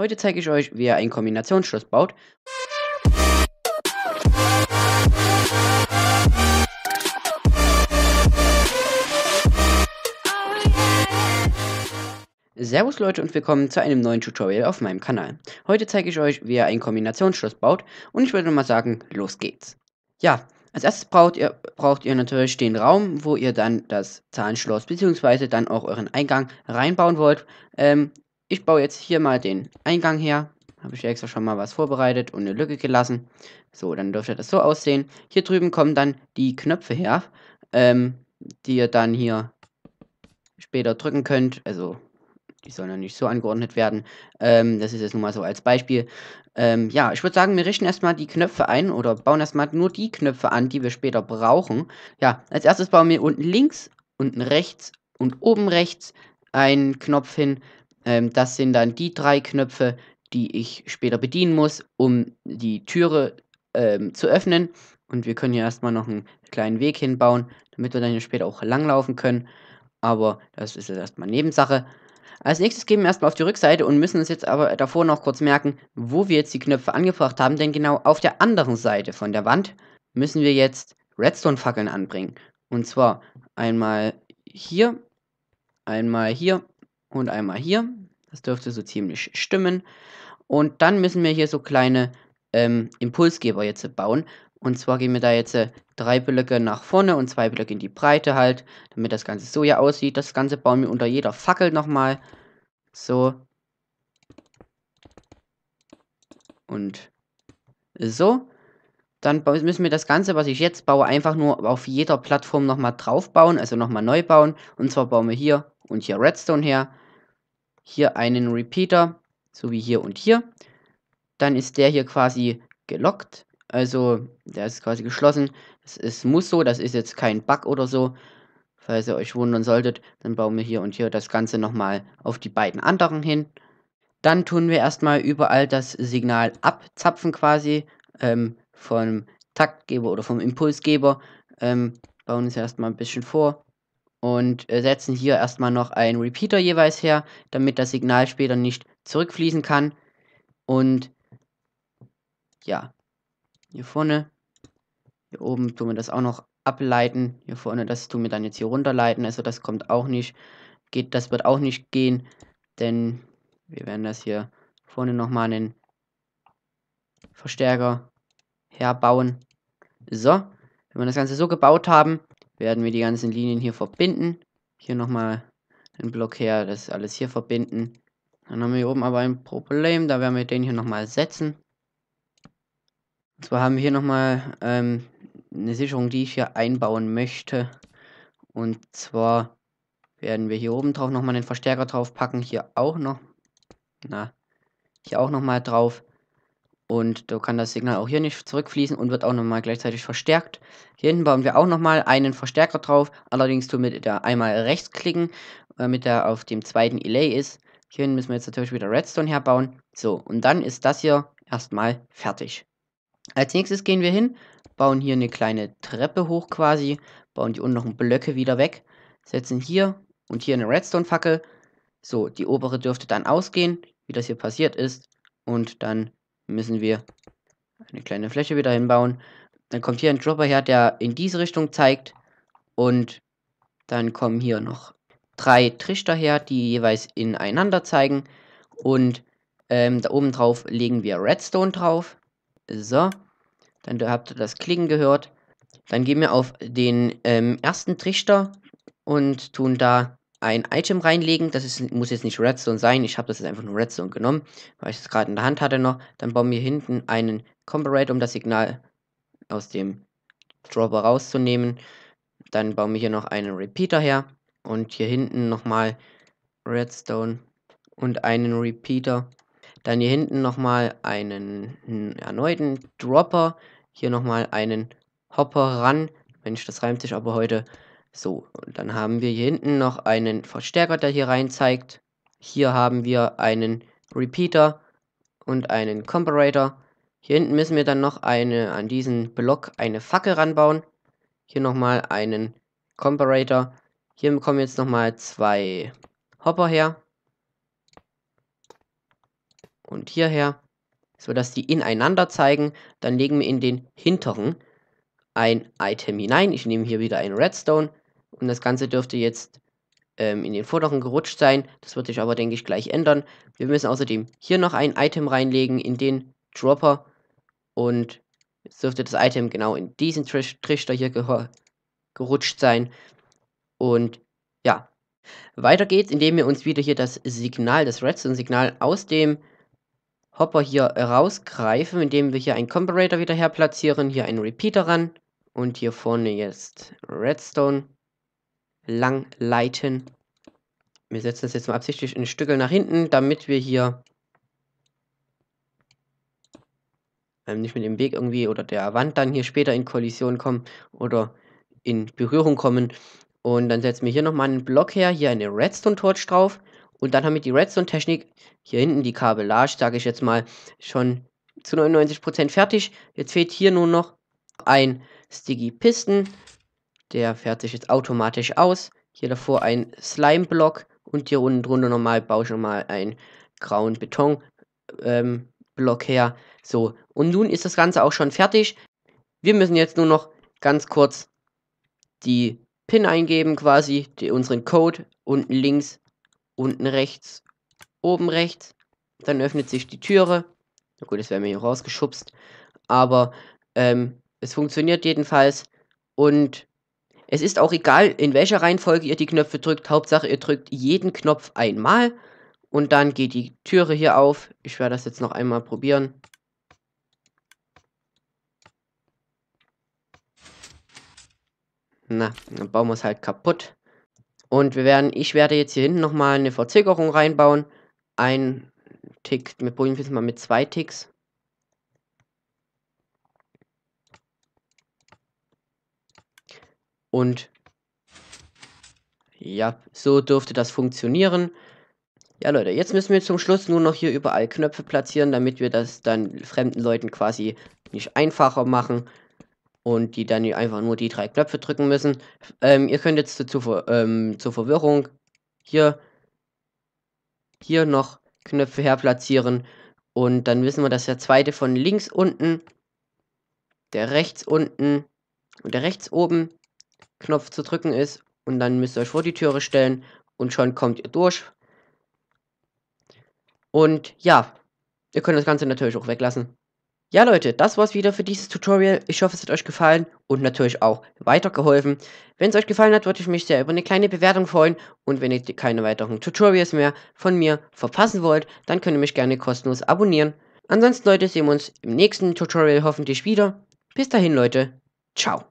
Heute zeige ich euch, wie ihr ein Kombinationsschloss baut. Servus Leute und willkommen zu einem neuen Tutorial auf meinem Kanal. Heute zeige ich euch, wie ihr ein Kombinationsschloss baut und ich würde mal sagen, los geht's. Ja, als erstes braucht ihr, braucht ihr natürlich den Raum, wo ihr dann das Zahnschloss bzw. dann auch euren Eingang reinbauen wollt. Ähm, ich baue jetzt hier mal den Eingang her. Habe ich extra schon mal was vorbereitet und eine Lücke gelassen. So, dann dürfte das so aussehen. Hier drüben kommen dann die Knöpfe her, ähm, die ihr dann hier später drücken könnt. Also, die sollen ja nicht so angeordnet werden. Ähm, das ist jetzt nur mal so als Beispiel. Ähm, ja, ich würde sagen, wir richten erstmal die Knöpfe ein oder bauen erstmal nur die Knöpfe an, die wir später brauchen. Ja, als erstes bauen wir unten links, unten rechts und oben rechts einen Knopf hin, ähm, das sind dann die drei Knöpfe, die ich später bedienen muss, um die Türe ähm, zu öffnen. Und wir können hier erstmal noch einen kleinen Weg hinbauen, damit wir dann hier später auch langlaufen können. Aber das ist jetzt erstmal Nebensache. Als nächstes gehen wir erstmal auf die Rückseite und müssen uns jetzt aber davor noch kurz merken, wo wir jetzt die Knöpfe angebracht haben. Denn genau auf der anderen Seite von der Wand müssen wir jetzt Redstone-Fackeln anbringen. Und zwar einmal hier, einmal hier und einmal hier. Das dürfte so ziemlich stimmen. Und dann müssen wir hier so kleine ähm, Impulsgeber jetzt bauen. Und zwar gehen wir da jetzt äh, drei Blöcke nach vorne und zwei Blöcke in die Breite halt, damit das Ganze so ja aussieht. Das Ganze bauen wir unter jeder Fackel nochmal. So. Und so. Dann müssen wir das Ganze, was ich jetzt baue, einfach nur auf jeder Plattform nochmal drauf bauen, also nochmal neu bauen. Und zwar bauen wir hier und hier Redstone her. Hier einen Repeater, so wie hier und hier. Dann ist der hier quasi gelockt. Also, der ist quasi geschlossen. Das ist, muss so, das ist jetzt kein Bug oder so. Falls ihr euch wundern solltet, dann bauen wir hier und hier das Ganze nochmal auf die beiden anderen hin. Dann tun wir erstmal überall das Signal abzapfen quasi ähm, vom Taktgeber oder vom Impulsgeber. Ähm, bauen es erstmal ein bisschen vor und äh, setzen hier erstmal noch einen Repeater jeweils her, damit das Signal später nicht zurückfließen kann. Und ja, hier vorne, hier oben tun wir das auch noch ableiten. Hier vorne, das tun wir dann jetzt hier runterleiten. Also das kommt auch nicht. Geht, das wird auch nicht gehen, denn wir werden das hier vorne nochmal einen Verstärker herbauen. So, wenn wir das Ganze so gebaut haben, werden wir die ganzen Linien hier verbinden. Hier nochmal einen Block her, das alles hier verbinden. Dann haben wir hier oben aber ein Problem, da werden wir den hier nochmal setzen. Und zwar haben wir hier nochmal ähm, eine Sicherung, die ich hier einbauen möchte. Und zwar werden wir hier oben drauf nochmal den Verstärker drauf packen. Hier auch noch. Na, hier auch nochmal drauf. Und da kann das Signal auch hier nicht zurückfließen und wird auch nochmal gleichzeitig verstärkt. Hier hinten bauen wir auch nochmal einen Verstärker drauf. Allerdings tun wir da einmal rechts klicken, damit äh, er auf dem zweiten Elay ist. Hier hinten müssen wir jetzt natürlich wieder Redstone herbauen. So, und dann ist das hier erstmal fertig. Als nächstes gehen wir hin, bauen hier eine kleine Treppe hoch quasi, bauen die unteren Blöcke wieder weg, setzen hier und hier eine Redstone-Fackel. So, die obere dürfte dann ausgehen, wie das hier passiert ist. Und dann müssen wir eine kleine Fläche wieder hinbauen. Dann kommt hier ein Dropper her, der in diese Richtung zeigt. Und dann kommen hier noch drei Trichter her, die jeweils ineinander zeigen. Und ähm, da oben drauf legen wir Redstone drauf. So, dann habt ihr das Klingen gehört. Dann gehen wir auf den ähm, ersten Trichter und tun da ein Item reinlegen. Das ist, muss jetzt nicht Redstone sein. Ich habe das jetzt einfach nur Redstone genommen, weil ich es gerade in der Hand hatte noch. Dann bauen wir hinten einen Comparate, um das Signal aus dem Dropper rauszunehmen. Dann bauen wir hier noch einen Repeater her. Und hier hinten nochmal Redstone und einen Repeater. Dann hier hinten nochmal einen hm, erneuten Dropper. Hier nochmal einen Hopper ran. Mensch, das reimt sich aber heute. So, und dann haben wir hier hinten noch einen Verstärker, der hier rein zeigt. Hier haben wir einen Repeater und einen Comparator. Hier hinten müssen wir dann noch eine an diesen Block eine Fackel ranbauen. Hier nochmal einen Comparator. Hier bekommen wir jetzt nochmal zwei Hopper her. Und hierher. So dass die ineinander zeigen. Dann legen wir in den hinteren ein Item hinein. Ich nehme hier wieder ein Redstone und das Ganze dürfte jetzt ähm, in den vorderen gerutscht sein. Das wird sich aber, denke ich, gleich ändern. Wir müssen außerdem hier noch ein Item reinlegen in den Dropper und jetzt dürfte das Item genau in diesen Trish Trichter hier gerutscht sein. Und ja, weiter geht's, indem wir uns wieder hier das Signal, das Redstone-Signal aus dem Hopper hier rausgreifen, indem wir hier einen Comparator wieder her platzieren, hier einen Repeater ran und hier vorne jetzt Redstone lang leiten. Wir setzen das jetzt mal absichtlich in Stückel nach hinten, damit wir hier ähm, nicht mit dem Weg irgendwie oder der Wand dann hier später in Kollision kommen oder in Berührung kommen. Und dann setzen wir hier nochmal einen Block her, hier eine Redstone-Torch drauf. Und dann haben wir die Redstone-Technik, hier hinten die Kabellage, sage ich jetzt mal, schon zu 99% fertig. Jetzt fehlt hier nur noch ein Sticky Piston. Der fährt sich jetzt automatisch aus. Hier davor ein Slime-Block und hier unten drunter nochmal baue ich nochmal einen grauen Beton. Ähm, Block her. So, und nun ist das Ganze auch schon fertig. Wir müssen jetzt nur noch ganz kurz die PIN eingeben, quasi die, unseren Code unten links, unten rechts, oben rechts. Dann öffnet sich die Türe. Na gut, das wäre mir hier rausgeschubst. Aber ähm, es funktioniert jedenfalls. Und es ist auch egal, in welcher Reihenfolge ihr die Knöpfe drückt. Hauptsache, ihr drückt jeden Knopf einmal. Und dann geht die Türe hier auf. Ich werde das jetzt noch einmal probieren. Na, dann bauen wir es halt kaputt. Und wir werden, ich werde jetzt hier hinten nochmal eine Verzögerung reinbauen. Ein Tick, wir probieren es mal mit zwei Ticks. Und ja, so dürfte das funktionieren. Ja, Leute, jetzt müssen wir zum Schluss nur noch hier überall Knöpfe platzieren, damit wir das dann fremden Leuten quasi nicht einfacher machen und die dann einfach nur die drei Knöpfe drücken müssen. Ähm, ihr könnt jetzt zur, ähm, zur Verwirrung hier, hier noch Knöpfe herplatzieren und dann wissen wir, dass der zweite von links unten, der rechts unten und der rechts oben Knopf zu drücken ist. Und dann müsst ihr euch vor die Türe stellen und schon kommt ihr durch. Und ja, ihr könnt das Ganze natürlich auch weglassen. Ja Leute, das war's wieder für dieses Tutorial. Ich hoffe, es hat euch gefallen und natürlich auch weitergeholfen. Wenn es euch gefallen hat, würde ich mich sehr über eine kleine Bewertung freuen. Und wenn ihr keine weiteren Tutorials mehr von mir verpassen wollt, dann könnt ihr mich gerne kostenlos abonnieren. Ansonsten Leute, sehen wir uns im nächsten Tutorial hoffentlich wieder. Bis dahin Leute, ciao.